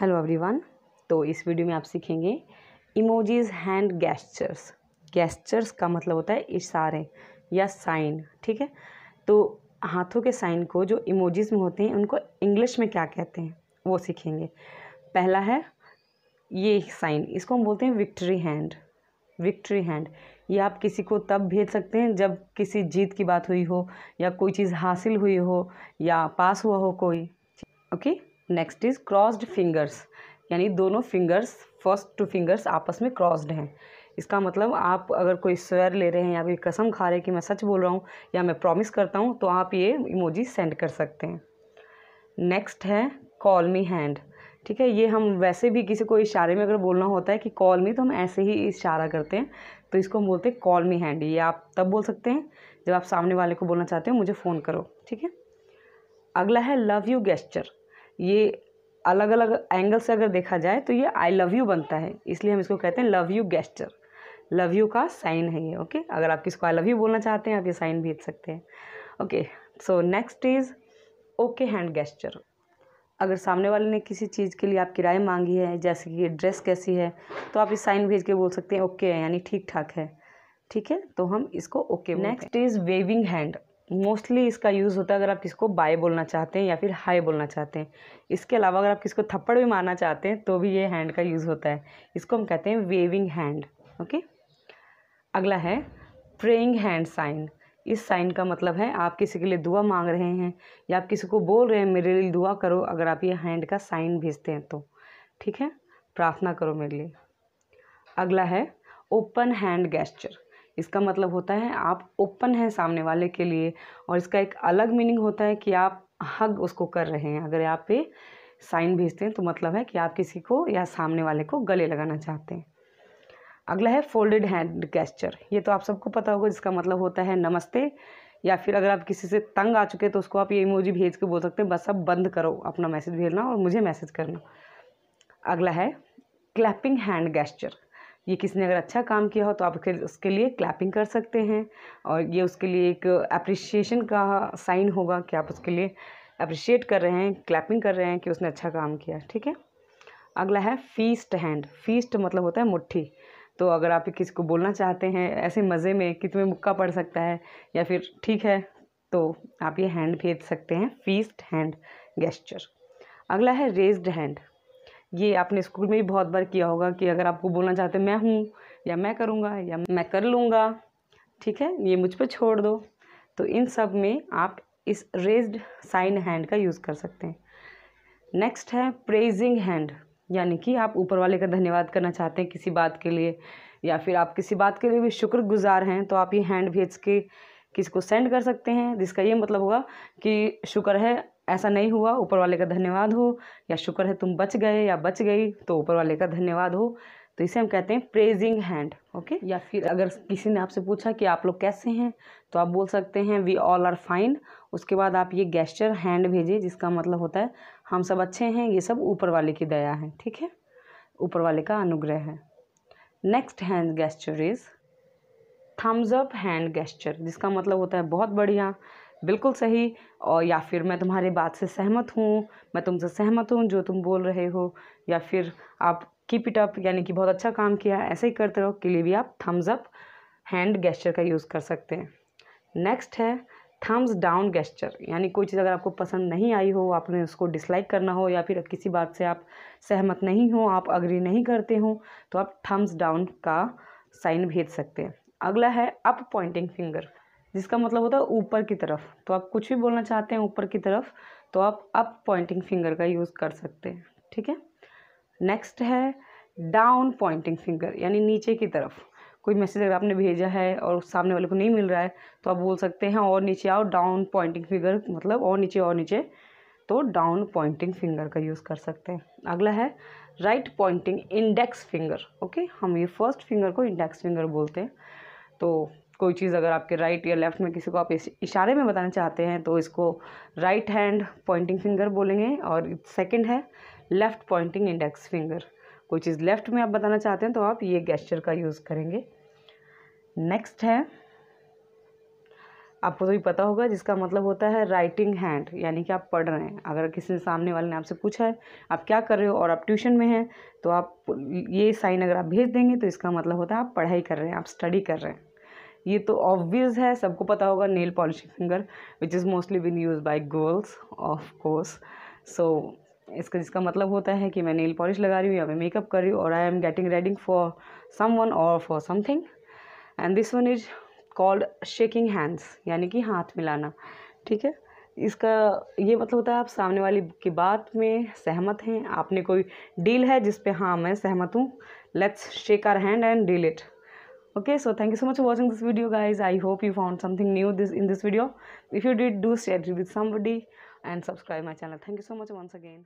hello everyone तो इस video में आप सीखेंगे इमोजीज हैंड गैस्चर्स गैस्चर्स का मतलब होता है इशारे या साइन ठीक है तो हाथों के साइन को जो इमोजीज में होते हैं उनको इंग्लिश में क्या कहते हैं वो सीखेंगे पहला है ये साइन इसको हम बोलते हैं विक्ट्री हैंड विक्ट्री हैंड ये आप किसी को तब भेज सकते हैं जब किसी जीत की बात हुई हो या कोई चीज़ हासिल हुई हो या पास हुआ हो कोई okay next is crossed fingers यानी दोनों फिंगर्स फर्स्ट टू फिंगर्स आपस में क्रॉस्ड हैं इसका मतलब आप अगर कोई स्वेयर ले रहे हैं या कोई कसम खा रहे हैं कि मैं सच बोल रहा हूँ या मैं प्रॉमिस करता हूँ तो आप ये इमोजी सेंड कर सकते हैं नेक्स्ट है कॉल मी हैंड ठीक है ये हम वैसे भी किसी को इशारे में अगर बोलना होता है कि कॉल मी तो हम ऐसे ही इशारा करते हैं तो इसको हम बोलते हैं कॉल मी हैंड ये आप तब बोल सकते हैं जब आप सामने वाले को बोलना चाहते हो मुझे फ़ोन करो ठीक है अगला है लव यू गेस्चर ये अलग अलग एंगल से अगर देखा जाए तो ये आई लव यू बनता है इसलिए हम इसको कहते हैं love you gesture love you का साइन है ये ओके अगर आप किसको आई लव यू बोलना चाहते हैं आप ये साइन भेज सकते हैं okay so next is okay hand gesture अगर सामने वाले ने किसी चीज़ के लिए आप किराए मांगी है जैसे कि ड्रेस कैसी है तो आप इस साइन भेज के बोल सकते हैं ओके okay है यानी ठीक ठाक है ठीक है तो हम इसको okay next is waving hand mostly इसका यूज़ होता है अगर आप किसको बाय बोलना चाहते हैं या फिर हाई बोलना चाहते हैं इसके अलावा अगर आप किसको थप्पड़ भी मारना चाहते हैं तो भी ये हैंड का यूज़ होता है इसको हम कहते हैं वेविंग हैंड ओके अगला है प्रेइंग हैंड साइन इस साइन का मतलब है आप किसी के लिए दुआ मांग रहे हैं या आप किसी को बोल रहे हैं मेरे लिए दुआ करो अगर आप ये हैंड का साइन भेजते हैं तो ठीक है प्रार्थना करो मेरे लिए अगला है ओपन हैंड गेस्चर इसका मतलब होता है आप ओपन हैं सामने वाले के लिए और इसका एक अलग मीनिंग होता है कि आप हग उसको कर रहे हैं अगर आप पे साइन भेजते हैं तो मतलब है कि आप किसी को या सामने वाले को गले लगाना चाहते हैं अगला है फोल्डेड हैंड गेस्चर ये तो आप सबको पता होगा जिसका मतलब होता है नमस्ते या फिर अगर आप किसी से तंग आ चुके हैं तो उसको आप ये इमोजी भेज के बोल सकते हैं बस अब बंद करो अपना मैसेज भेजना और मुझे मैसेज करना अगला है क्लैपिंग हैंड गेस्चर ये किसी ने अगर अच्छा काम किया हो तो आप उसके उसके लिए क्लैपिंग कर सकते हैं और ये उसके लिए एक अप्रिशिएशन का साइन होगा कि आप उसके लिए अप्रिशिएट कर रहे हैं क्लैपिंग कर रहे हैं कि उसने अच्छा काम किया ठीक है अगला है फीस्ट हैंड फीस्ट मतलब होता है मुट्ठी तो अगर आप किसी को बोलना चाहते हैं ऐसे मज़े में कि तुम्हें मुक्का पड़ सकता है या फिर ठीक है तो आप ये हैंड भेज सकते हैं फीस्ट हैंड गेस्चर अगला है रेज्ड हैंड ये आपने स्कूल में भी बहुत बार किया होगा कि अगर आपको बोलना चाहते मैं हूँ या मैं करूँगा या मैं कर लूँगा ठीक है ये मुझ पर छोड़ दो तो इन सब में आप इस रेज्ड साइन हैंड का यूज़ कर सकते हैं नेक्स्ट है प्रेजिंग हैंड यानी कि आप ऊपर वाले का धन्यवाद करना चाहते हैं किसी बात के लिए या फिर आप किसी बात के लिए भी शुक्रगुजार हैं तो आप ये हैंड भेज के किसी को सेंड कर सकते हैं जिसका ये मतलब होगा कि शुक्र है ऐसा नहीं हुआ ऊपर वाले का धन्यवाद हो या शुक्र है तुम बच गए या बच गई तो ऊपर वाले का धन्यवाद हो तो इसे हम कहते हैं प्रेजिंग हैंड ओके या फिर अगर किसी ने आपसे पूछा कि आप लोग कैसे हैं तो आप बोल सकते हैं वी ऑल आर फाइन उसके बाद आप ये गेस्चर हैंड भेजिए जिसका मतलब होता है हम सब अच्छे हैं ये सब ऊपर वाले की दया है ठीक है ऊपर वाले का अनुग्रह है next hand gesture is thumbs up hand gesture जिसका मतलब होता है बहुत बढ़िया बिल्कुल सही और या फिर मैं तुम्हारी बात से सहमत हूँ मैं तुमसे सहमत हूँ जो तुम बोल रहे हो या फिर आप कीप इट अप यानी कि बहुत अच्छा काम किया ऐसे ही करते रहो के लिए भी आप थम्स अप हैंड गेस्चर का यूज़ कर सकते हैं नेक्स्ट है थम्स डाउन गेस्चर यानी कोई चीज़ अगर आपको पसंद नहीं आई हो आपने उसको डिसलाइक करना हो या फिर किसी बात से आप सहमत नहीं हो आप अग्री नहीं करते हो तो आप थम्स डाउन का साइन भेज सकते हैं अगला है अप पॉइंटिंग फिंगर जिसका मतलब होता है ऊपर की तरफ तो आप कुछ भी बोलना चाहते हैं ऊपर की तरफ तो आप अप पॉइंटिंग फिंगर का यूज़ कर सकते हैं ठीक है नेक्स्ट है डाउन पॉइंटिंग फिंगर यानी नीचे की तरफ कोई मैसेज अगर आपने भेजा है और सामने वाले को नहीं मिल रहा है तो आप बोल सकते हैं और नीचे आओ डाउन पॉइंटिंग फिंगर मतलब और नीचे और नीचे तो डाउन पॉइंटिंग फिंगर का यूज़ कर सकते हैं अगला है right pointing index finger okay हम ये फर्स्ट फिंगर को इंडेक्स फिंगर बोलते हैं तो कोई चीज़ अगर आपके राइट या लेफ़्ट में किसी को आप इशारे में बताना चाहते हैं तो इसको राइट हैंड पॉइंटिंग फिंगर बोलेंगे और सेकंड है लेफ़्ट पॉइंटिंग इंडेक्स फिंगर कोई चीज़ लेफ़्ट में आप बताना चाहते हैं तो आप ये गेस्चर का यूज़ करेंगे नेक्स्ट है आपको तो भी पता होगा जिसका मतलब होता है राइटिंग हैंड यानी कि आप पढ़ रहे हैं अगर किसी ने सामने वाले ने आपसे पूछा है आप क्या कर रहे हो और आप ट्यूशन में हैं तो आप ये साइन अगर आप भेज देंगे तो इसका मतलब होता है आप पढ़ाई कर रहे हैं आप स्टडी कर रहे हैं ये तो ऑब्वियस है सबको पता होगा nail polishing finger which is mostly been use by girls of course so इसका जिसका मतलब होता है कि मैं नेल पॉलिश लगा रही हूँ या मैं मेकअप कर रही हूँ और I am getting reading for someone और for something and this one is called shaking hands यानी कि हाथ मिलाना ठीक है इसका ये मतलब होता है आप सामने वाली की बात में सहमत हैं आपने कोई डील है जिस पे हाँ मैं सहमत हूँ let's shake our hand and deal it okay so thank you so much for watching this video guys i hope you found something new this in this video if you did do share it with somebody and subscribe my channel thank you so much once again